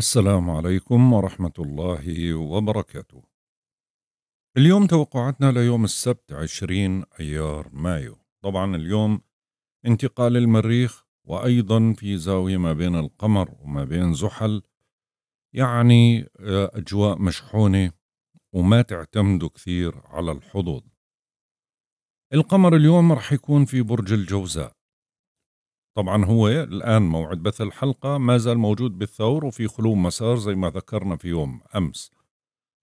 السلام عليكم ورحمة الله وبركاته. اليوم توقعاتنا ليوم السبت 20 أيار مايو، طبعا اليوم انتقال المريخ وأيضا في زاوية ما بين القمر وما بين زحل يعني آه، أجواء مشحونة وما تعتمدوا كثير على الحظوظ. القمر اليوم رح يكون في برج الجوزاء طبعا هو الآن موعد بث الحلقة ما زال موجود بالثور وفي خلو مسار زي ما ذكرنا في يوم أمس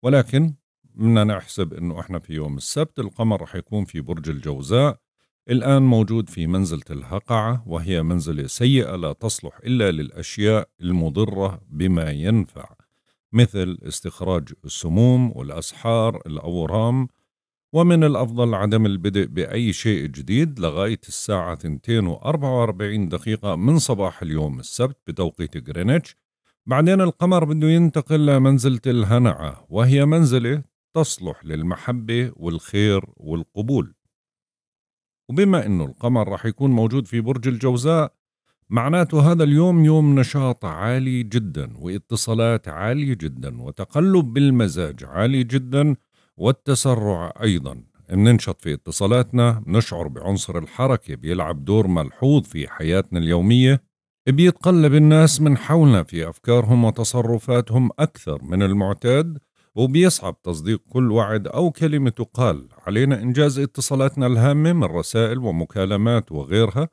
ولكن بدنا نحسب أنه إحنا في يوم السبت القمر رح يكون في برج الجوزاء الآن موجود في منزلة الهقعة وهي منزلة سيئة لا تصلح إلا للأشياء المضرة بما ينفع مثل استخراج السموم والأسحار الأورام ومن الأفضل عدم البدء بأي شيء جديد لغاية الساعة 2:44 دقيقة من صباح اليوم السبت بتوقيت غرينتش بعدين القمر بده ينتقل لمنزلة الهنعة وهي منزلة تصلح للمحبة والخير والقبول وبما أنه القمر رح يكون موجود في برج الجوزاء معناته هذا اليوم يوم نشاط عالي جدا واتصالات عالية جدا وتقلب بالمزاج عالي جدا والتسرع أيضا بننشط في اتصالاتنا بنشعر بعنصر الحركة بيلعب دور ملحوظ في حياتنا اليومية بيتقلب الناس من حولنا في أفكارهم وتصرفاتهم أكثر من المعتاد وبيصعب تصديق كل وعد أو كلمة تقال علينا إنجاز اتصالاتنا الهامة من رسائل ومكالمات وغيرها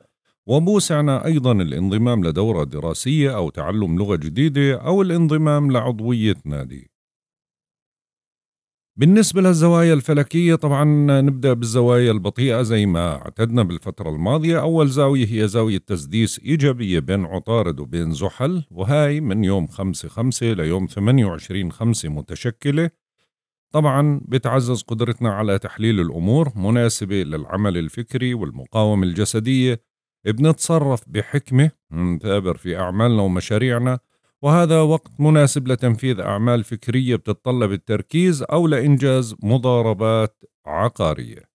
وبوسعنا أيضا الانضمام لدورة دراسية أو تعلم لغة جديدة أو الانضمام لعضوية نادي بالنسبة للزوايا الفلكية طبعا نبدأ بالزوايا البطيئة زي ما اعتدنا بالفترة الماضية أول زاوية هي زاوية تسديس إيجابية بين عطارد وبين زحل وهاي من يوم 5-5 ليوم 28-5 متشكلة طبعا بتعزز قدرتنا على تحليل الأمور مناسبة للعمل الفكري والمقاومة الجسدية بنتصرف بحكمة نثابر في أعمالنا ومشاريعنا وهذا وقت مناسب لتنفيذ أعمال فكرية بتتطلب التركيز أو لإنجاز مضاربات عقارية.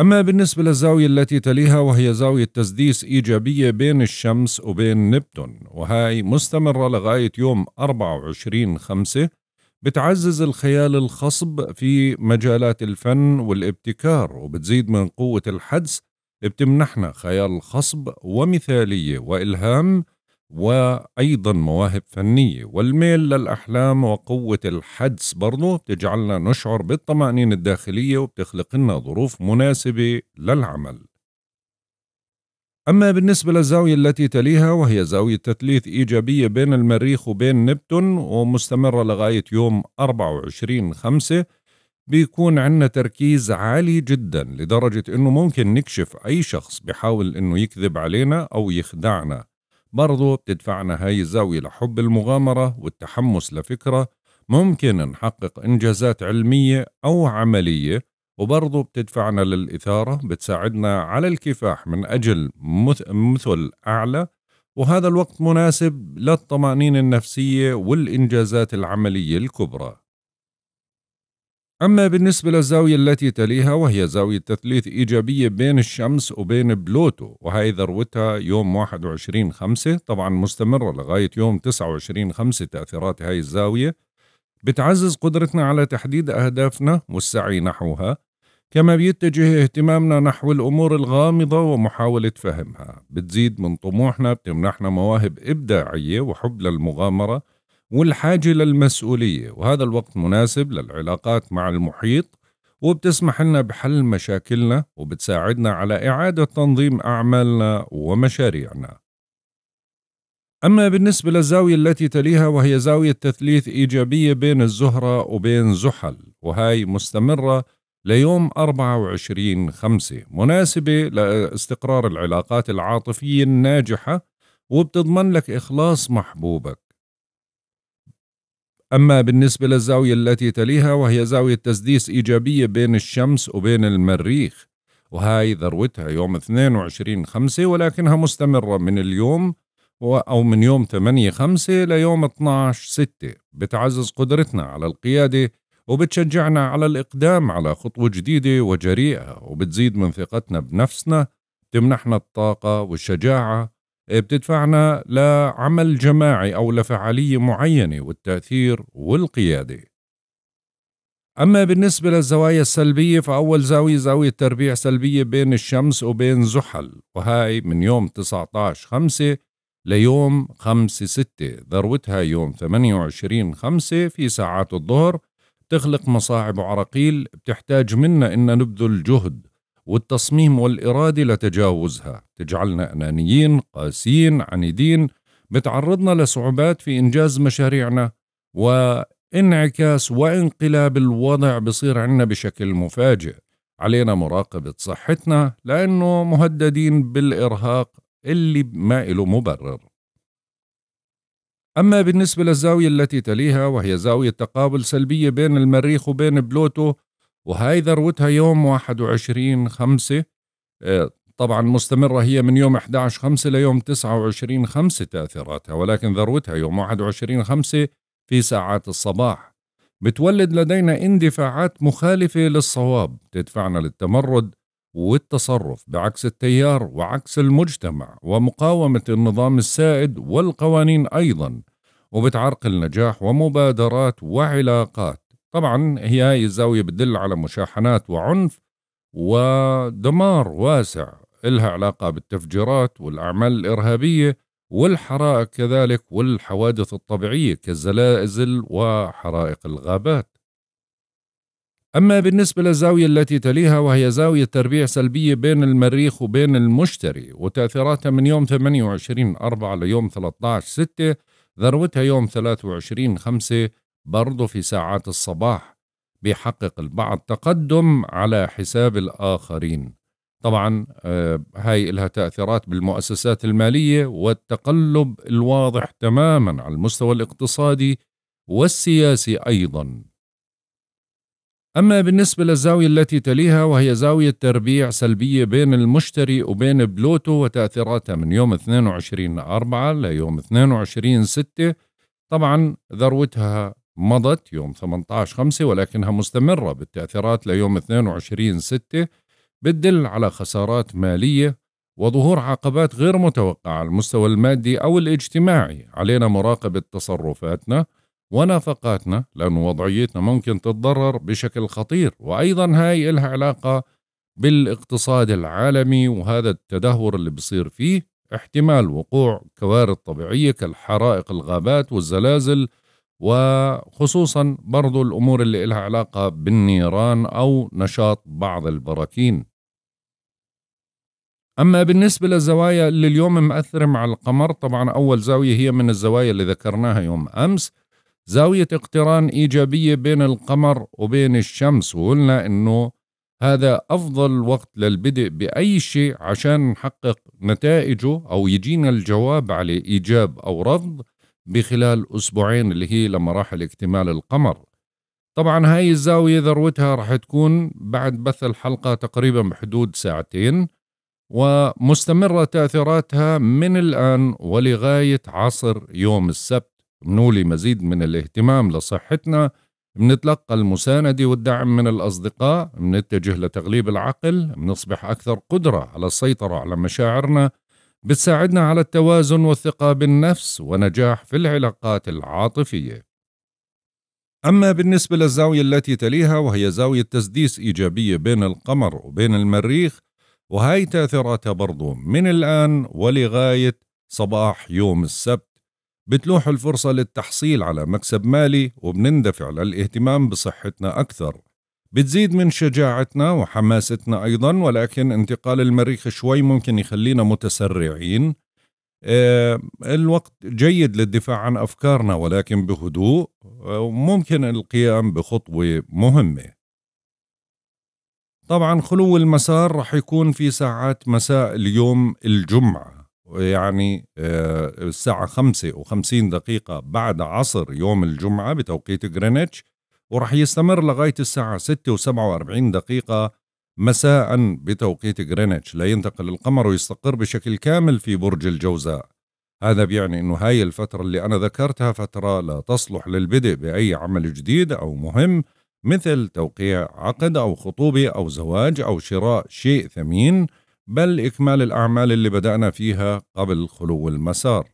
أما بالنسبة للزاوية التي تليها وهي زاوية تسديس إيجابية بين الشمس وبين نبتون وهاي مستمرة لغاية يوم 24 5 بتعزز الخيال الخصب في مجالات الفن والابتكار وبتزيد من قوة الحدس بتمنحنا خيال خصب ومثالية وإلهام وأيضا مواهب فنية والميل للأحلام وقوة الحدس برضو بتجعلنا نشعر بالطمأنينة الداخلية وبتخلق لنا ظروف مناسبة للعمل أما بالنسبة للزاوية التي تليها وهي زاوية تثليث إيجابية بين المريخ وبين نبتون ومستمرة لغاية يوم 24 5 بيكون عندنا تركيز عالي جدا لدرجة أنه ممكن نكشف أي شخص بحاول أنه يكذب علينا أو يخدعنا برضو بتدفعنا هاي الزاوية لحب المغامرة والتحمس لفكرة ممكن نحقق إنجازات علمية أو عملية وبرضو بتدفعنا للإثارة بتساعدنا على الكفاح من أجل مثل أعلى وهذا الوقت مناسب للطمأنينة النفسية والإنجازات العملية الكبرى أما بالنسبة للزاوية التي تليها وهي زاوية تثليث إيجابية بين الشمس وبين بلوتو وهي ذروتها يوم 21 خمسة طبعا مستمرة لغاية يوم 29 خمسة تأثيرات هاي الزاوية بتعزز قدرتنا على تحديد أهدافنا والسعي نحوها كما بيتجه اهتمامنا نحو الأمور الغامضة ومحاولة فهمها بتزيد من طموحنا بتمنحنا مواهب إبداعية وحب للمغامرة والحاجة للمسؤولية وهذا الوقت مناسب للعلاقات مع المحيط وبتسمح لنا بحل مشاكلنا وبتساعدنا على إعادة تنظيم أعمالنا ومشاريعنا أما بالنسبة للزاوية التي تليها وهي زاوية تثليث إيجابية بين الزهرة وبين زحل وهي مستمرة ليوم 24 5 مناسبة لاستقرار العلاقات العاطفية الناجحة وبتضمن لك إخلاص محبوبك أما بالنسبة للزاوية التي تليها وهي زاوية تسديس إيجابية بين الشمس وبين المريخ وهاي ذروتها يوم 22 خمسة ولكنها مستمرة من اليوم أو من يوم 8 خمسة ليوم 12 ستة بتعزز قدرتنا على القيادة وبتشجعنا على الإقدام على خطوة جديدة وجريئة وبتزيد من ثقتنا بنفسنا تمنحنا الطاقة والشجاعة بتدفعنا لعمل جماعي أو لفعالية معينة والتأثير والقيادة أما بالنسبة للزوايا السلبية فأول زاوية زاوية تربيع سلبية بين الشمس وبين زحل وهاي من يوم 19 5 ليوم 5 6 ذروتها يوم 28 5 في ساعات الظهر تخلق مصاعب وعراقيل بتحتاج منا إن نبذل جهد والتصميم والإرادة لتجاوزها تجعلنا أنانيين قاسيين عنيدين بتعرضنا لصعوبات في إنجاز مشاريعنا وانعكاس وانقلاب الوضع بصير عنا بشكل مفاجئ علينا مراقبة صحتنا لأنه مهددين بالإرهاق اللي ما إله مبرر أما بالنسبة للزاوية التي تليها وهي زاوية تقابل سلبية بين المريخ وبين بلوتو وهاي ذروتها يوم 21 5 آه، طبعا مستمرة هي من يوم 11 5 ليوم 29 5 تأثيراتها ولكن ذروتها يوم 21 5 في ساعات الصباح بتولد لدينا اندفاعات مخالفة للصواب تدفعنا للتمرد والتصرف بعكس التيار وعكس المجتمع ومقاومة النظام السائد والقوانين أيضا وبتعرقل نجاح ومبادرات وعلاقات طبعا هي هاي الزاوية بتدل على مشاحنات وعنف ودمار واسع إلها علاقة بالتفجيرات والأعمال الإرهابية والحرائق كذلك والحوادث الطبيعية كالزلازل وحرائق الغابات أما بالنسبة للزاوية التي تليها وهي زاوية تربيع سلبية بين المريخ وبين المشتري وتأثيراتها من يوم 28 4 ليوم 13 6 ذروتها يوم 23 5 برضه في ساعات الصباح بيحقق البعض تقدم على حساب الآخرين طبعا آه، هاي لها تأثيرات بالمؤسسات المالية والتقلب الواضح تماما على المستوى الاقتصادي والسياسي أيضا أما بالنسبة للزاوية التي تليها وهي زاوية تربيع سلبية بين المشتري وبين بلوتو وتأثيراتها من يوم 22 أربعة ليوم 22 ستة طبعا ذروتها مضت يوم 18 5 ولكنها مستمرة بالتأثيرات ليوم 22 6 بتدل على خسارات مالية وظهور عقبات غير متوقعة على المستوى المادي أو الاجتماعي علينا مراقبة تصرفاتنا ونفقاتنا لأن وضعيتنا ممكن تتضرر بشكل خطير وأيضا هاي إلها علاقة بالاقتصاد العالمي وهذا التدهور اللي بصير فيه احتمال وقوع كوارث طبيعية كالحرائق الغابات والزلازل وخصوصا برضو الأمور اللي لها علاقة بالنيران أو نشاط بعض البراكين أما بالنسبة للزوايا اللي اليوم مأثرة مع القمر طبعا أول زاوية هي من الزوايا اللي ذكرناها يوم أمس زاوية اقتران إيجابية بين القمر وبين الشمس وقلنا أنه هذا أفضل وقت للبدء بأي شيء عشان نحقق نتائجه أو يجينا الجواب عليه إيجاب أو رفض بخلال أسبوعين اللي هي لمراحل اكتمال القمر طبعا هاي الزاوية ذروتها رح تكون بعد بث الحلقة تقريبا بحدود ساعتين ومستمرة تأثيراتها من الآن ولغاية عصر يوم السبت نولي مزيد من الاهتمام لصحتنا بنتلقى المساندة والدعم من الأصدقاء بنتجه لتغليب العقل بنصبح أكثر قدرة على السيطرة على مشاعرنا بتساعدنا على التوازن والثقة بالنفس ونجاح في العلاقات العاطفية. أما بالنسبة للزاوية التي تليها وهي زاوية تسديس إيجابية بين القمر وبين المريخ وهي تأثيراتها برضو من الآن ولغاية صباح يوم السبت بتلوح الفرصة للتحصيل على مكسب مالي وبنندفع للاهتمام بصحتنا أكثر بتزيد من شجاعتنا وحماستنا أيضا ولكن انتقال المريخ شوي ممكن يخلينا متسرعين آه، الوقت جيد للدفاع عن أفكارنا ولكن بهدوء وممكن القيام بخطوة مهمة طبعا خلو المسار رح يكون في ساعات مساء اليوم الجمعة يعني آه، الساعة خمسة وخمسين دقيقة بعد عصر يوم الجمعة بتوقيت غرينتش وراح يستمر لغاية الساعة 6 و47 دقيقة مساء بتوقيت غرينتش لينتقل القمر ويستقر بشكل كامل في برج الجوزاء هذا بيعني أنه هاي الفترة اللي أنا ذكرتها فترة لا تصلح للبدء بأي عمل جديد أو مهم مثل توقيع عقد أو خطوبة أو زواج أو شراء شيء ثمين بل إكمال الأعمال اللي بدأنا فيها قبل خلو المسار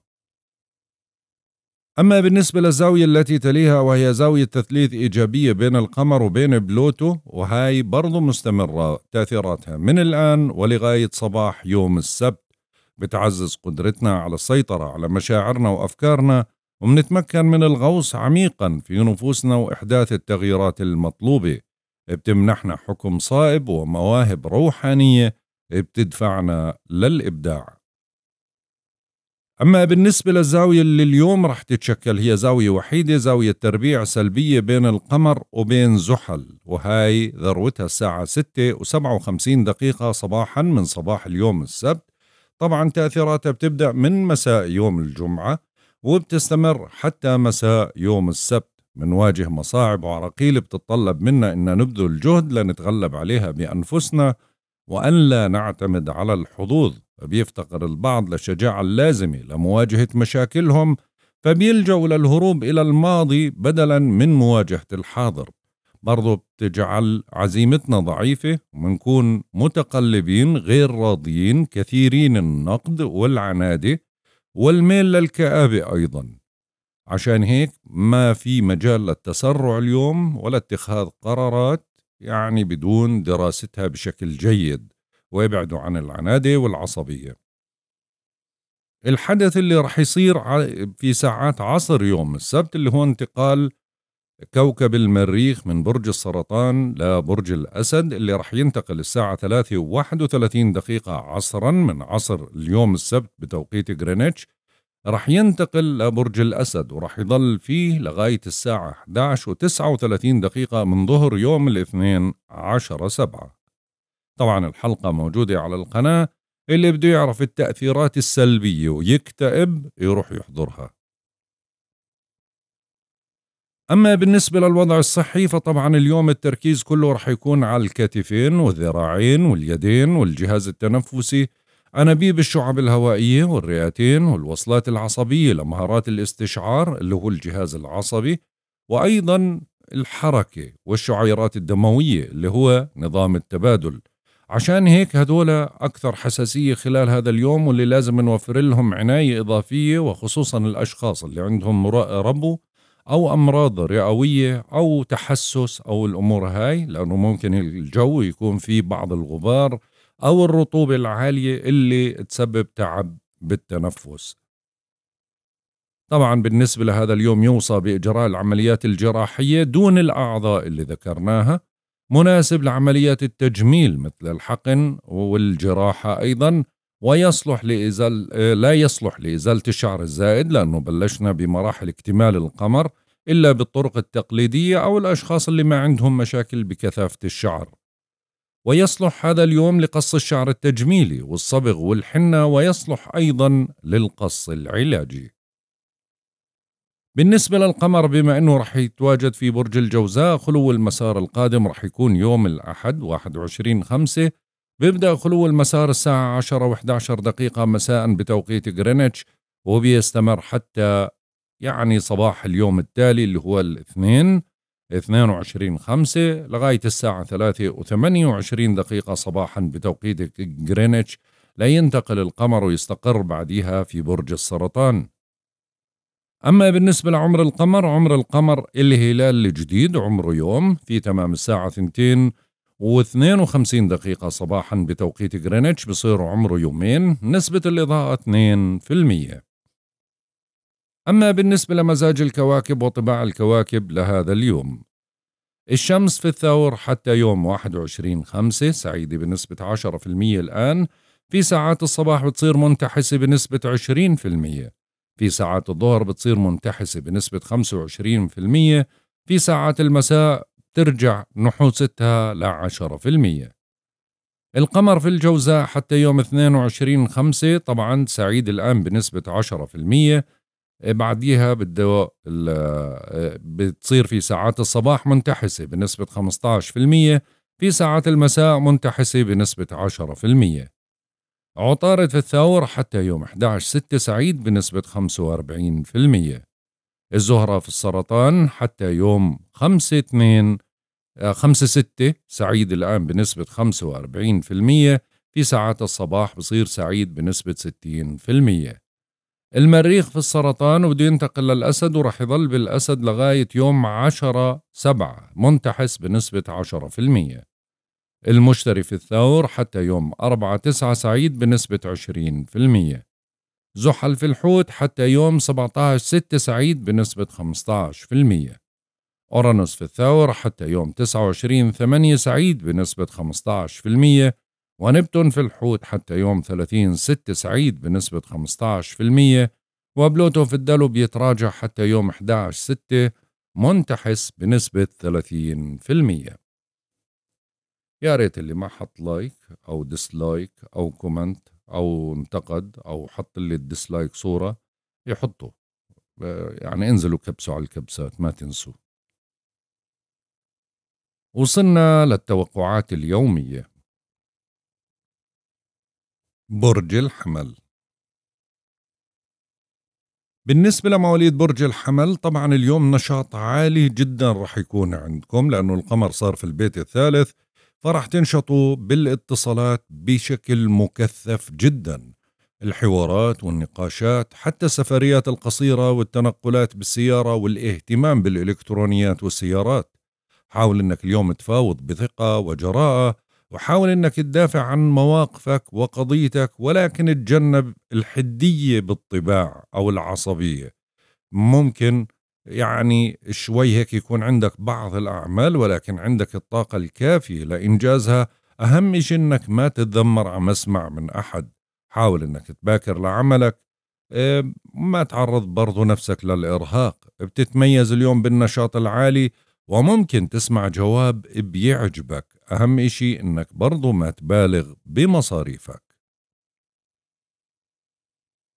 أما بالنسبة للزاوية التي تليها وهي زاوية تثليث إيجابية بين القمر وبين بلوتو وهاي برضو مستمرة تأثيراتها من الآن ولغاية صباح يوم السبت بتعزز قدرتنا على السيطرة على مشاعرنا وأفكارنا وبنتمكن من الغوص عميقا في نفوسنا وإحداث التغييرات المطلوبة بتمنحنا حكم صائب ومواهب روحانية بتدفعنا للإبداع أما بالنسبة للزاوية اللي اليوم رح تتشكل هي زاوية وحيدة زاوية تربيع سلبية بين القمر وبين زحل وهاي ذروتها الساعة 6 و57 دقيقة صباحا من صباح اليوم السبت طبعا تأثيراتها بتبدأ من مساء يوم الجمعة وبتستمر حتى مساء يوم السبت منواجه مصاعب وعراقيل بتتطلب منا أن نبذل جهد لنتغلب عليها بأنفسنا وأن لا نعتمد على الحظوظ فبيفتقر البعض للشجاعة اللازمة لمواجهة مشاكلهم فبيلجأوا للهروب إلى الماضي بدلا من مواجهة الحاضر برضو بتجعل عزيمتنا ضعيفة ومنكون متقلبين غير راضيين كثيرين النقد والعنادة والميل للكآبة أيضا عشان هيك ما في مجال للتسرع اليوم ولا اتخاذ قرارات يعني بدون دراستها بشكل جيد ويبعدوا عن العناده والعصبيه. الحدث اللي رح يصير في ساعات عصر يوم السبت اللي هو انتقال كوكب المريخ من برج السرطان لبرج الأسد اللي رح ينتقل الساعة 3 و 31 دقيقة عصرا من عصر اليوم السبت بتوقيت جرينتش رح ينتقل لبرج الأسد ورح يضل فيه لغاية الساعة 11 و 39 دقيقة من ظهر يوم الاثنين 10 سبعة طبعا الحلقة موجودة على القناة اللي بده يعرف التأثيرات السلبية ويكتئب يروح يحضرها أما بالنسبة للوضع الصحي فطبعا اليوم التركيز كله رح يكون على الكتفين والذراعين واليدين والجهاز التنفسي أنابيب الشعب الهوائية والرئتين والوصلات العصبية لمهارات الاستشعار اللي هو الجهاز العصبي وأيضا الحركة والشعيرات الدموية اللي هو نظام التبادل عشان هيك هدول أكثر حساسية خلال هذا اليوم واللي لازم نوفر لهم عناية إضافية وخصوصا الأشخاص اللي عندهم ربو أو أمراض رئوية أو تحسس أو الأمور هاي لأنه ممكن الجو يكون فيه بعض الغبار أو الرطوبة العالية اللي تسبب تعب بالتنفس طبعا بالنسبة لهذا اليوم يوصى بإجراء العمليات الجراحية دون الأعضاء اللي ذكرناها مناسب لعمليات التجميل مثل الحقن والجراحة أيضا ويصلح لإزال لا يصلح لإزالة الشعر الزائد لأنه بلشنا بمراحل اكتمال القمر إلا بالطرق التقليدية أو الأشخاص اللي ما عندهم مشاكل بكثافة الشعر ويصلح هذا اليوم لقص الشعر التجميلي والصبغ والحنة ويصلح أيضا للقص العلاجي بالنسبة للقمر بما أنه رح يتواجد في برج الجوزاء خلو المسار القادم رح يكون يوم الأحد 21 خمسة بيبدأ خلو المسار الساعة 10 و11 دقيقة مساء بتوقيت غرينتش وبيستمر حتى يعني صباح اليوم التالي اللي هو الاثنين 22 خمسة لغاية الساعة 3 و28 دقيقة صباحا بتوقيت غرينتش لينتقل القمر ويستقر بعدها في برج السرطان أما بالنسبة لعمر القمر عمر القمر الهلال الجديد عمره يوم في تمام الساعة ثنتين و52 دقيقة صباحا بتوقيت غرينتش بصير عمره يومين نسبة الإضاءة 2% أما بالنسبة لمزاج الكواكب وطباع الكواكب لهذا اليوم الشمس في الثور حتى يوم 21 خمسة سعيدة بنسبة 10% الآن في ساعات الصباح بتصير منتحسة بنسبة 20% في ساعات الظهر بتصير منتحسة بنسبة 25% في ساعات المساء ترجع نحوستها ل 10% القمر في الجوزاء حتى يوم 22 خمسة طبعا سعيد الآن بنسبة 10% آه، بعديها بده آه، بتصير في ساعات الصباح منتحسة بنسبة 15% في ساعات المساء منتحسة بنسبة 10% عطارد في الثور حتى يوم 11/6 سعيد بنسبة 45% الزهرة في السرطان حتى يوم 5 2 5 6 سعيد الآن بنسبة 45% في ساعات الصباح بصير سعيد بنسبة 60% المريخ في السرطان وبده ينتقل للأسد ورح يظل بالأسد لغاية يوم 10 7 منتحس بنسبة 10% المشتري في الثور حتى يوم 4 9 سعيد بنسبة 20% زحل في الحوت حتى يوم 17 6 سعيد بنسبة 15% أورانوس في الثور حتى يوم 29 8 سعيد بنسبة 15% ونبتون في الحوت حتى يوم 30 6 سعيد بنسبة 15% وبلوتو في الدلو بيتراجع حتى يوم 11 6 منتحس بنسبة 30% يا ريت اللي ما حط لايك او ديسلايك او كومنت او انتقد او حط لي الديسلايك صوره يحطوا يعني انزلوا كبسوا على الكبسات ما تنسوا وصلنا للتوقعات اليوميه برج الحمل بالنسبة لمواليد برج الحمل طبعا اليوم نشاط عالي جدا رح يكون عندكم لأنه القمر صار في البيت الثالث فرح تنشطوا بالاتصالات بشكل مكثف جدا الحوارات والنقاشات حتى السفريات القصيرة والتنقلات بالسيارة والاهتمام بالإلكترونيات والسيارات حاول أنك اليوم تفاوض بثقة وجراءة وحاول أنك تدافع عن مواقفك وقضيتك ولكن تجنب الحدية بالطباع أو العصبية ممكن يعني شوي هيك يكون عندك بعض الأعمال ولكن عندك الطاقة الكافية لإنجازها أهم شيء إنك ما تتذمر عم اسمع من أحد حاول إنك تباكر لعملك ما تعرض برضو نفسك للإرهاق بتتميز اليوم بالنشاط العالي وممكن تسمع جواب بيعجبك أهم إشي إنك برضو ما تبالغ بمصاريفك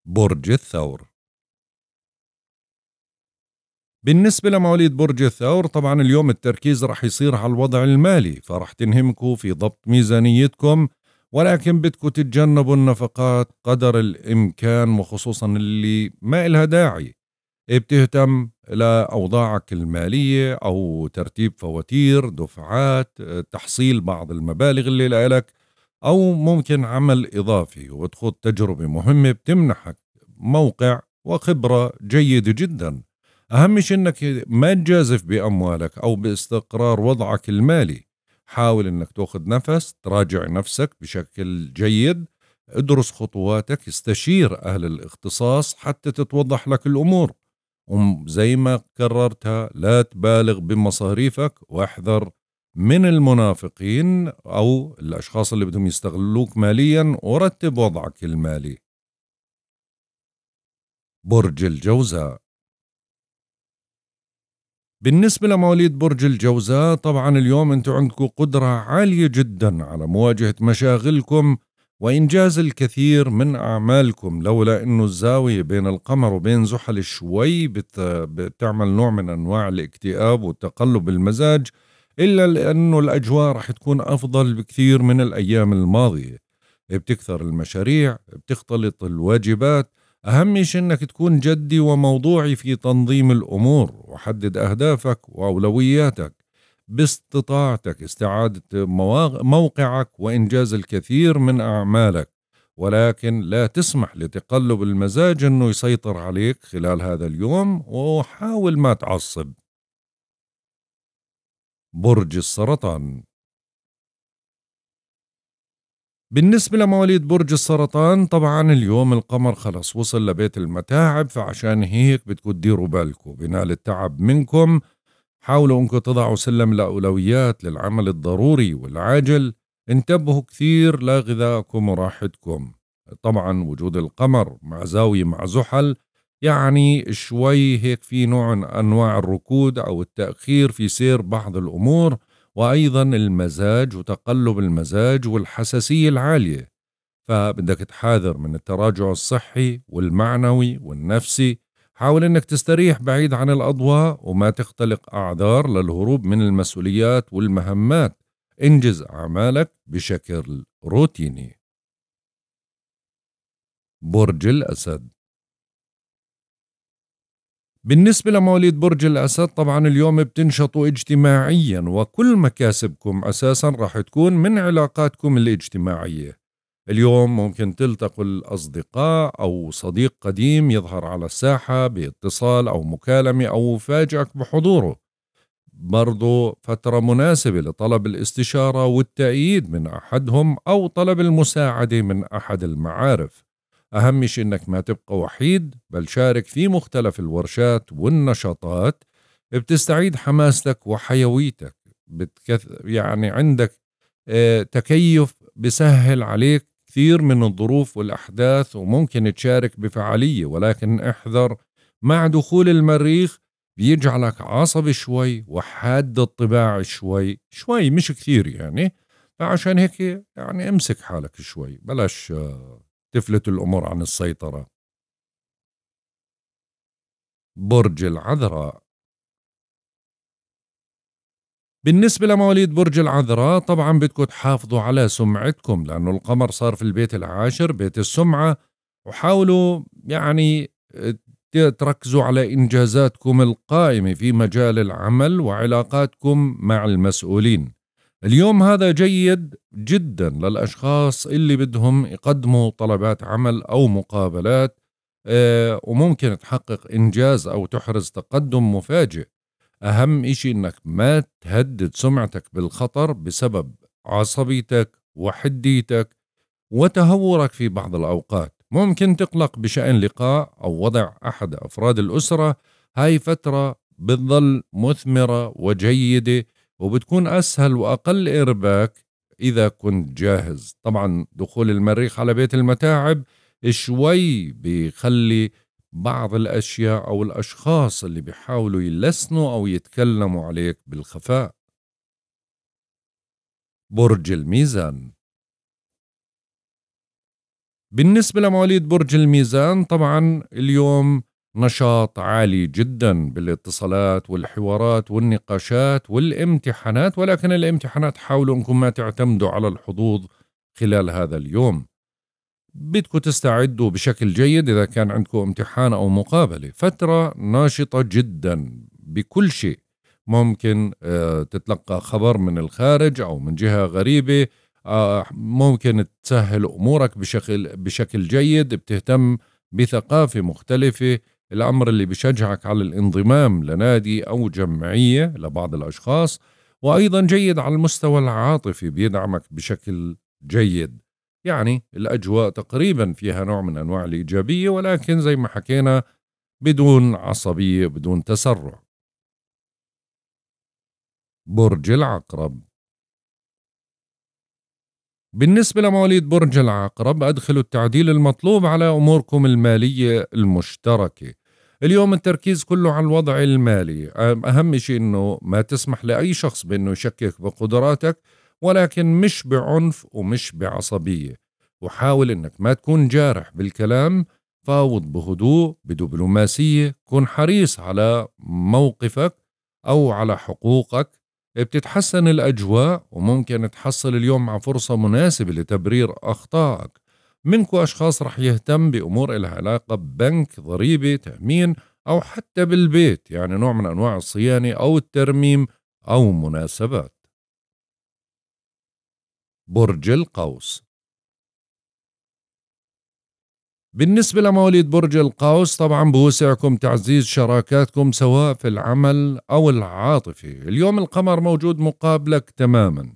برج الثور بالنسبة لمواليد برج الثور طبعا اليوم التركيز رح يصير على الوضع المالي فرح تنهمكم في ضبط ميزانيتكم ولكن بدكم تتجنبوا النفقات قدر الإمكان وخصوصا اللي ما إلها داعي بتهتم لأوضاعك المالية أو ترتيب فواتير دفعات تحصيل بعض المبالغ اللي لإلك أو ممكن عمل إضافي وتخوض تجربة مهمة بتمنحك موقع وخبرة جيدة جداً أهم شيء أنك ما تجازف بأموالك أو باستقرار وضعك المالي حاول أنك تأخذ نفس تراجع نفسك بشكل جيد ادرس خطواتك استشير أهل الاختصاص حتى تتوضح لك الأمور وزي ما كررتها لا تبالغ بمصاريفك واحذر من المنافقين أو الأشخاص اللي بدهم يستغلوك ماليا ورتب وضعك المالي برج الجوزاء بالنسبة لمواليد برج الجوزاء طبعا اليوم انتم عندكم قدرة عالية جدا على مواجهة مشاغلكم وإنجاز الكثير من أعمالكم لولا أنه الزاوية بين القمر وبين زحل شوي بتعمل نوع من أنواع الاكتئاب وتقلب المزاج إلا لأنه الأجواء رح تكون أفضل بكثير من الأيام الماضية بتكثر المشاريع بتختلط الواجبات أهم شيء إنك تكون جدي وموضوعي في تنظيم الأمور وحدد أهدافك وأولوياتك باستطاعتك استعادة موقعك وإنجاز الكثير من أعمالك ولكن لا تسمح لتقلب المزاج أنه يسيطر عليك خلال هذا اليوم وحاول ما تعصب برج السرطان بالنسبة لمواليد برج السرطان طبعا اليوم القمر خلص وصل لبيت المتاعب فعشان هيك بدكم تديروا بالكم بنال التعب منكم حاولوا انكم تضعوا سلم لأولويات للعمل الضروري والعاجل انتبهوا كثير لغذائكم وراحتكم طبعا وجود القمر مع زاوية مع زحل يعني شوي هيك في نوع من أنواع الركود أو التأخير في سير بعض الأمور وأيضا المزاج وتقلب المزاج والحساسية العالية فبدك تحاذر من التراجع الصحي والمعنوي والنفسي حاول أنك تستريح بعيد عن الأضواء وما تختلق أعذار للهروب من المسؤوليات والمهمات انجز أعمالك بشكل روتيني برج الأسد بالنسبة لمواليد برج الأسد طبعا اليوم بتنشطوا اجتماعيا وكل مكاسبكم أساسا راح تكون من علاقاتكم الاجتماعية اليوم ممكن تلتقوا الأصدقاء أو صديق قديم يظهر على الساحة باتصال أو مكالمة أو فاجئك بحضوره برضو فترة مناسبة لطلب الاستشارة والتأييد من أحدهم أو طلب المساعدة من أحد المعارف أهم شيء إنك ما تبقى وحيد بل شارك في مختلف الورشات والنشاطات بتستعيد حماستك وحيويتك بتكث يعني عندك آه، تكيف بسهل عليك كثير من الظروف والأحداث وممكن تشارك بفعالية ولكن احذر مع دخول المريخ بيجعلك عصبي شوي وحاد الطباع شوي شوي مش كثير يعني فعشان هيك يعني امسك حالك شوي بلاش آه، تفلت الأمور عن السيطرة برج العذراء بالنسبة لمواليد برج العذراء طبعا بدكم تحافظوا على سمعتكم لأنه القمر صار في البيت العاشر بيت السمعة وحاولوا يعني تركزوا على إنجازاتكم القائمة في مجال العمل وعلاقاتكم مع المسؤولين اليوم هذا جيد جدا للأشخاص اللي بدهم يقدموا طلبات عمل أو مقابلات آه، وممكن تحقق إنجاز أو تحرز تقدم مفاجئ أهم إشي إنك ما تهدد سمعتك بالخطر بسبب عصبيتك وحديتك وتهورك في بعض الأوقات ممكن تقلق بشأن لقاء أو وضع أحد أفراد الأسرة هاي فترة بتظل مثمرة وجيدة وبتكون أسهل وأقل إرباك إذا كنت جاهز طبعا دخول المريخ على بيت المتاعب شوي بيخلي بعض الأشياء أو الأشخاص اللي بيحاولوا يلسنوا أو يتكلموا عليك بالخفاء برج الميزان بالنسبة لمواليد برج الميزان طبعا اليوم نشاط عالي جدا بالاتصالات والحوارات والنقاشات والامتحانات ولكن الامتحانات حاولوا انكم ما تعتمدوا على الحظوظ خلال هذا اليوم بدكم تستعدوا بشكل جيد اذا كان عندكم امتحان او مقابله فتره ناشطه جدا بكل شيء ممكن آه، تتلقى خبر من الخارج او من جهه غريبه آه، ممكن تسهل امورك بشكل بشكل جيد بتهتم بثقافه مختلفه الأمر اللي بشجعك على الانضمام لنادي أو جمعية لبعض الأشخاص وأيضا جيد على المستوى العاطفي بيدعمك بشكل جيد يعني الأجواء تقريبا فيها نوع من أنواع الإيجابية ولكن زي ما حكينا بدون عصبية بدون تسرع برج العقرب بالنسبة لمواليد برج العقرب أدخلوا التعديل المطلوب على أموركم المالية المشتركة اليوم التركيز كله على الوضع المالي أهم شيء أنه ما تسمح لأي شخص بأنه يشكك بقدراتك ولكن مش بعنف ومش بعصبية وحاول أنك ما تكون جارح بالكلام فاوض بهدوء بدبلوماسية كن حريص على موقفك أو على حقوقك بتتحسن الأجواء وممكن تحصل اليوم مع فرصة مناسبة لتبرير أخطائك منكو أشخاص رح يهتم بأمور إلها علاقة ببنك ضريبة تأمين أو حتى بالبيت يعني نوع من أنواع الصيانة أو الترميم أو مناسبات برج القوس بالنسبة لمواليد برج القوس طبعا بوسعكم تعزيز شراكاتكم سواء في العمل أو العاطفي اليوم القمر موجود مقابلك تماما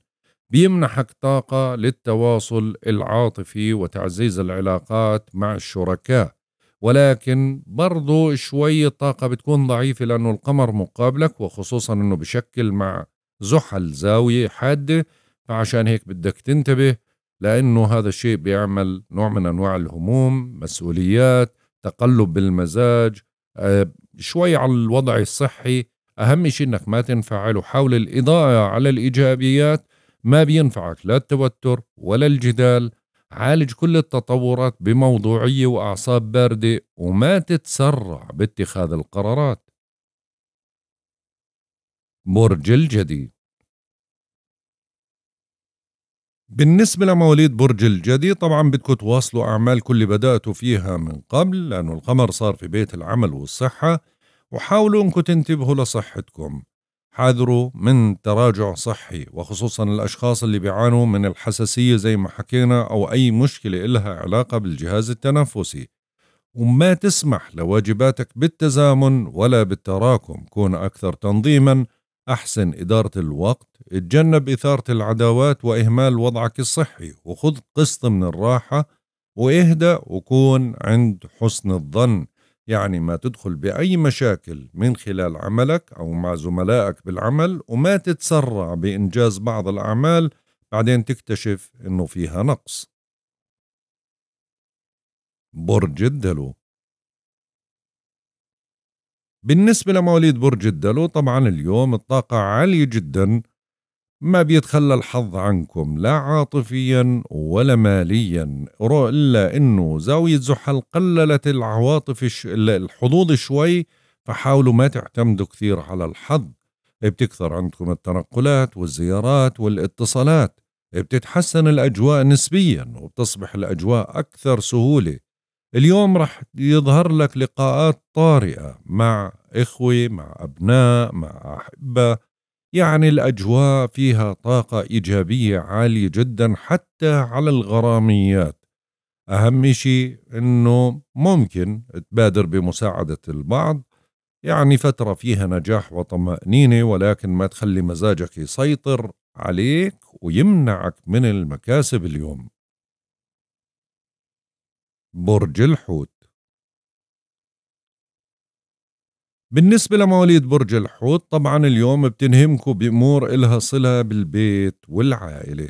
بيمنحك طاقة للتواصل العاطفي وتعزيز العلاقات مع الشركاء ولكن برضو شوية طاقة بتكون ضعيفة لأنه القمر مقابلك وخصوصا أنه بشكل مع زحل زاوية حادة فعشان هيك بدك تنتبه لأنه هذا الشيء بيعمل نوع من أنواع الهموم مسؤوليات تقلب بالمزاج آه، شوي على الوضع الصحي أهم شيء أنك ما تنفعل وحاول الإضاءة على الإيجابيات ما بينفعك لا التوتر ولا الجدال عالج كل التطورات بموضوعية وأعصاب باردة وما تتسرع باتخاذ القرارات برج الجدي بالنسبة لمواليد برج الجدي طبعا بدكم تواصلوا أعمال اللي بدأتوا فيها من قبل لأنه القمر صار في بيت العمل والصحة وحاولوا أنكم تنتبهوا لصحتكم حاذروا من تراجع صحي وخصوصا الأشخاص اللي بيعانوا من الحساسية زي ما حكينا أو أي مشكلة إلها علاقة بالجهاز التنفسي وما تسمح لواجباتك بالتزامن ولا بالتراكم كون أكثر تنظيماً أحسن إدارة الوقت اتجنب إثارة العداوات وإهمال وضعك الصحي وخذ قسط من الراحة واهدأ وكون عند حسن الظن يعني ما تدخل بأي مشاكل من خلال عملك أو مع زملائك بالعمل وما تتسرع بإنجاز بعض الأعمال بعدين تكتشف أنه فيها نقص برج الدلو بالنسبة لمواليد برج الدلو طبعا اليوم الطاقة عالية جدا ما بيتخلى الحظ عنكم لا عاطفيا ولا ماليا إلا أنه زاوية زحل قللت العواطف الحظوظ شوي فحاولوا ما تعتمدوا كثير على الحظ بتكثر عندكم التنقلات والزيارات والاتصالات بتتحسن الأجواء نسبيا وبتصبح الأجواء أكثر سهولة اليوم راح يظهر لك لقاءات طارئه مع اخوه مع ابناء مع احبه يعني الاجواء فيها طاقه ايجابيه عاليه جدا حتى على الغراميات اهم شيء انه ممكن تبادر بمساعده البعض يعني فترة فيها نجاح وطمأنينة ولكن ما تخلي مزاجك يسيطر عليك ويمنعك من المكاسب اليوم برج الحوت بالنسبة لمواليد برج الحوت طبعا اليوم بتنهمكم بأمور إلها صلة بالبيت والعائلة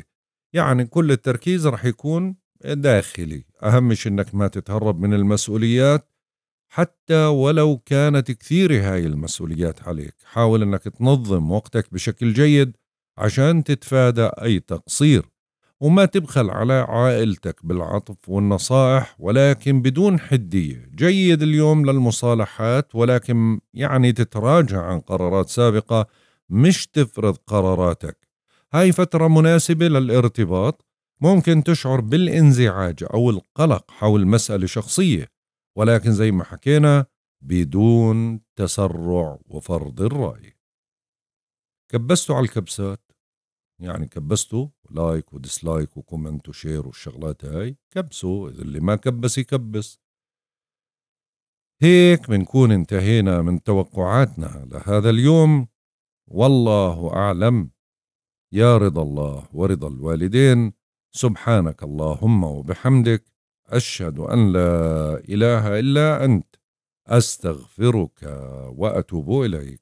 يعني كل التركيز رح يكون داخلي أهم شيء أنك ما تتهرب من المسؤوليات حتى ولو كانت كثيرة هاي المسؤوليات عليك حاول أنك تنظم وقتك بشكل جيد عشان تتفادى أي تقصير وما تبخل على عائلتك بالعطف والنصائح ولكن بدون حدية جيد اليوم للمصالحات ولكن يعني تتراجع عن قرارات سابقة مش تفرض قراراتك هاي فترة مناسبة للارتباط ممكن تشعر بالانزعاج أو القلق حول مسألة شخصية ولكن زي ما حكينا بدون تسرع وفرض الرأي كبستوا على الكبسات يعني كبستوا لايك وديسلايك وكومنت وشير والشغلات هاي كبسوا اللي ما كبس يكبس هيك بنكون انتهينا من توقعاتنا لهذا اليوم والله أعلم يا رضا الله ورضا الوالدين سبحانك اللهم وبحمدك أشهد أن لا إله إلا أنت أستغفرك وأتوب إليك